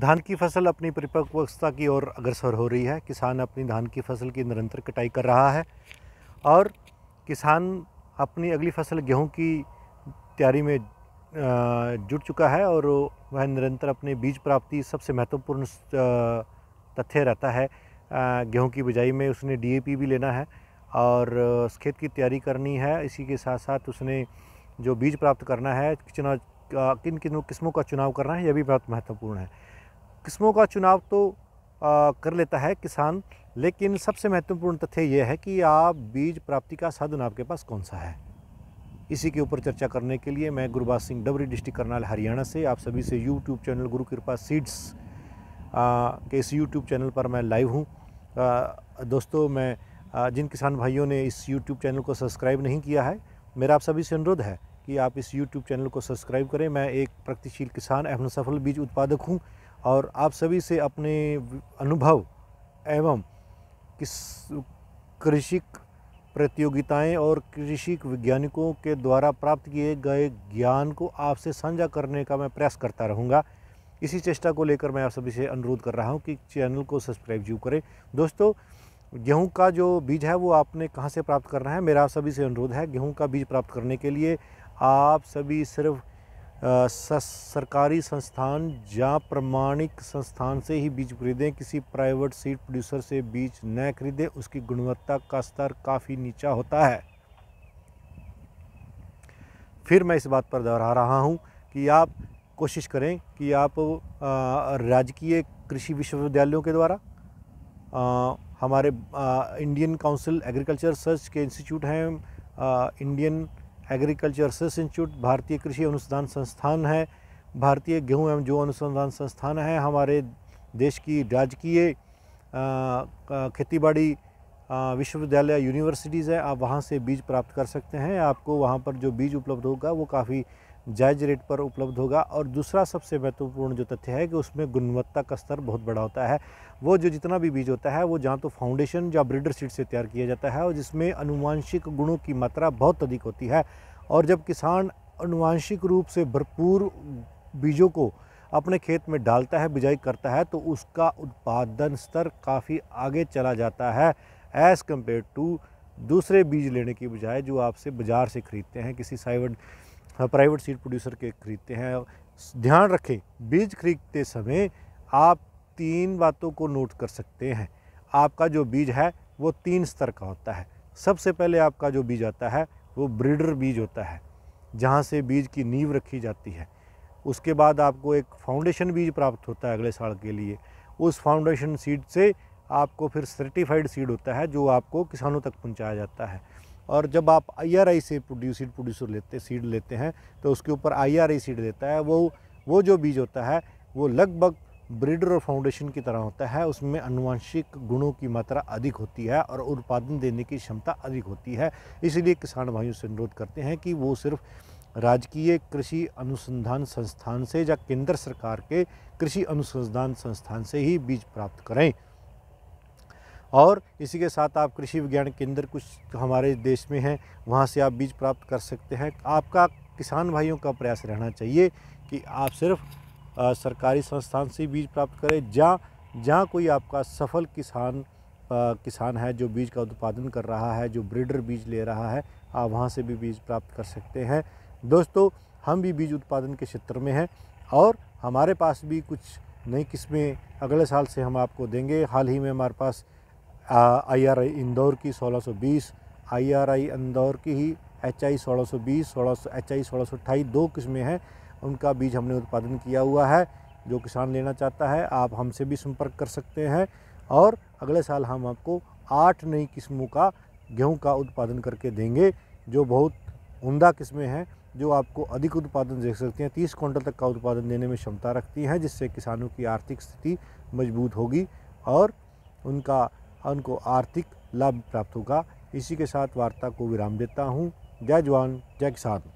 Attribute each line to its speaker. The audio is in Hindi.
Speaker 1: धान की फसल अपनी परिपक्वता की ओर अग्रसर हो रही है किसान अपनी धान की फसल की निरंतर कटाई कर रहा है और किसान अपनी अगली फसल गेहूं की तैयारी में जुट चुका है और वह निरंतर अपने बीज प्राप्ति सबसे महत्वपूर्ण तथ्य रहता है गेहूं की बिजाई में उसने डीएपी भी लेना है और खेत की तैयारी करनी है इसी के साथ साथ उसने जो बीज प्राप्त करना है चुनाव किन किन किस्मों का चुनाव करना है यह भी बहुत महत्वपूर्ण है किस्मों का चुनाव तो आ, कर लेता है किसान लेकिन सबसे महत्वपूर्ण तथ्य यह है कि आप बीज प्राप्ति का साधन आपके पास कौन सा है इसी के ऊपर चर्चा करने के लिए मैं गुरुबाज सिंह डबरी डिस्ट्रिक्ट करनाल हरियाणा से आप सभी से यूट्यूब चैनल गुरु कृपा सीड्स के इस यूट्यूब चैनल पर मैं लाइव हूँ दोस्तों मैं आ, जिन किसान भाइयों ने इस यूट्यूब चैनल को सब्सक्राइब नहीं किया है मेरा आप सभी से अनुरोध है कि आप इस यूट्यूब चैनल को सब्सक्राइब करें मैं एक प्रगतिशील किसान एवं सफल बीज उत्पादक हूँ और आप सभी से अपने अनुभव एवं किस कृषिक प्रतियोगिताएं और कृषि वैज्ञानिकों के द्वारा प्राप्त किए गए ज्ञान को आपसे साझा करने का मैं प्रयास करता रहूँगा इसी चेष्टा को लेकर मैं आप सभी से अनुरोध कर रहा हूँ कि चैनल को सब्सक्राइब जरूर करें दोस्तों गेहूं का जो बीज है वो आपने कहाँ से प्राप्त करना है मेरा आप सभी से अनुरोध है गेहूं का बीज प्राप्त करने के लिए आप सभी सिर्फ़ सरकारी संस्थान या प्रमाणिक संस्थान से ही बीज खरीदें किसी प्राइवेट सीड प्रोड्यूसर से बीज न खरीदें उसकी गुणवत्ता का स्तर काफ़ी नीचा होता है फिर मैं इस बात पर दोहरा रहा हूँ कि आप कोशिश करें कि आप राजकीय कृषि विश्वविद्यालयों के द्वारा हमारे इंडियन काउंसिल एग्रीकल्चर रिसर्च के इंस्टीट्यूट हैं इंडियन एग्रीकल्चर रिसर्च इंस्टीट्यूट भारतीय कृषि अनुसंधान संस्थान है भारतीय गेहूं एवं जो अनुसंधान संस्थान है हमारे देश की राजकीय खेतीबाड़ी विश्वविद्यालय यूनिवर्सिटीज़ है आप वहाँ से बीज प्राप्त कर सकते हैं आपको वहाँ पर जो बीज उपलब्ध होगा वो काफ़ी जायज रेट पर उपलब्ध होगा और दूसरा सबसे महत्वपूर्ण जो तथ्य है कि उसमें गुणवत्ता का स्तर बहुत बड़ा होता है वो जो जितना भी बीज होता है वो जहाँ तो फाउंडेशन या ब्रिडर सीड से तैयार किया जाता है और जिसमें अनुवांशिक गुणों की मात्रा बहुत अधिक होती है और जब किसान अनुवांशिक रूप से भरपूर बीजों को अपने खेत में डालता है बिजाई करता है तो उसका उत्पादन स्तर काफ़ी आगे चला जाता है एज़ कम्पेयर टू दूसरे बीज लेने की बजाय जो आपसे बाज़ार से ख़रीदते हैं किसी साइवर प्राइवेट सीड प्रोड्यूसर के खरीदते हैं ध्यान रखें बीज खरीदते समय आप तीन बातों को नोट कर सकते हैं आपका जो बीज है वो तीन स्तर का होता है सबसे पहले आपका जो बीज आता है वो ब्रीडर बीज होता है जहाँ से बीज की नींव रखी जाती है उसके बाद आपको एक फाउंडेशन बीज प्राप्त होता है अगले साल के लिए उस फाउंडेशन सीड से आपको फिर सर्टिफाइड सीड होता है जो आपको किसानों तक पहुँचाया जाता है और जब आप आई आर आई से प्रोड्यूसिड प्रोड्यूसर लेते सीड लेते हैं तो उसके ऊपर आई आर आई सीड देता है वो वो जो बीज होता है वो लगभग ब्रीडर और फाउंडेशन की तरह होता है उसमें अनुवांशिक गुणों की मात्रा अधिक होती है और उत्पादन देने की क्षमता अधिक होती है इसलिए किसान भाइयों से अनुरोध करते हैं कि वो सिर्फ राजकीय कृषि अनुसंधान संस्थान से या केंद्र सरकार के कृषि अनुसंधान संस्थान से ही बीज प्राप्त करें और इसी के साथ आप कृषि विज्ञान केंद्र कुछ हमारे देश में हैं वहाँ से आप बीज प्राप्त कर सकते हैं आपका किसान भाइयों का प्रयास रहना चाहिए कि आप सिर्फ सरकारी संस्थान से बीज प्राप्त करें जहाँ जहाँ कोई आपका सफल किसान आ, किसान है जो बीज का उत्पादन कर रहा है जो ब्रीडर बीज ले रहा है आप वहाँ से भी बीज प्राप्त कर सकते हैं दोस्तों हम भी बीज उत्पादन के क्षेत्र में हैं और हमारे पास भी कुछ नई किस्में अगले साल से हम आपको देंगे हाल ही में हमारे पास आईआरआई इंदौर की 1620 आईआरआई इंदौर की ही एच आई सोलह सौ बीस सोलह सौ एच आई सोलह सौ अट्ठाईस दो किस्में हैं उनका बीज हमने उत्पादन किया हुआ है जो किसान लेना चाहता है आप हमसे भी संपर्क कर सकते हैं और अगले साल हम आपको आठ नई किस्मों का गेहूं का उत्पादन करके देंगे जो बहुत उमदा किस्में हैं जो आपको अधिक उत्पादन दे सकती हैं तीस क्विंटल तक का उत्पादन देने में क्षमता रखती हैं जिससे किसानों की आर्थिक स्थिति मजबूत होगी और उनका उनको आर्थिक लाभ प्राप्त होगा इसी के साथ वार्ता को विराम देता हूँ जय जवान जय किसान